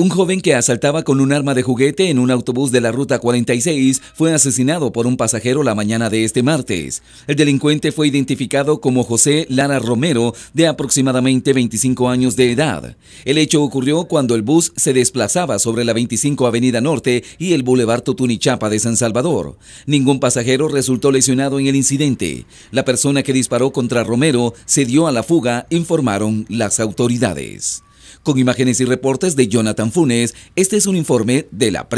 Un joven que asaltaba con un arma de juguete en un autobús de la Ruta 46 fue asesinado por un pasajero la mañana de este martes. El delincuente fue identificado como José Lara Romero, de aproximadamente 25 años de edad. El hecho ocurrió cuando el bus se desplazaba sobre la 25 Avenida Norte y el Boulevard Totunichapa de San Salvador. Ningún pasajero resultó lesionado en el incidente. La persona que disparó contra Romero se dio a la fuga, informaron las autoridades. Con imágenes y reportes de Jonathan Funes, este es un informe de la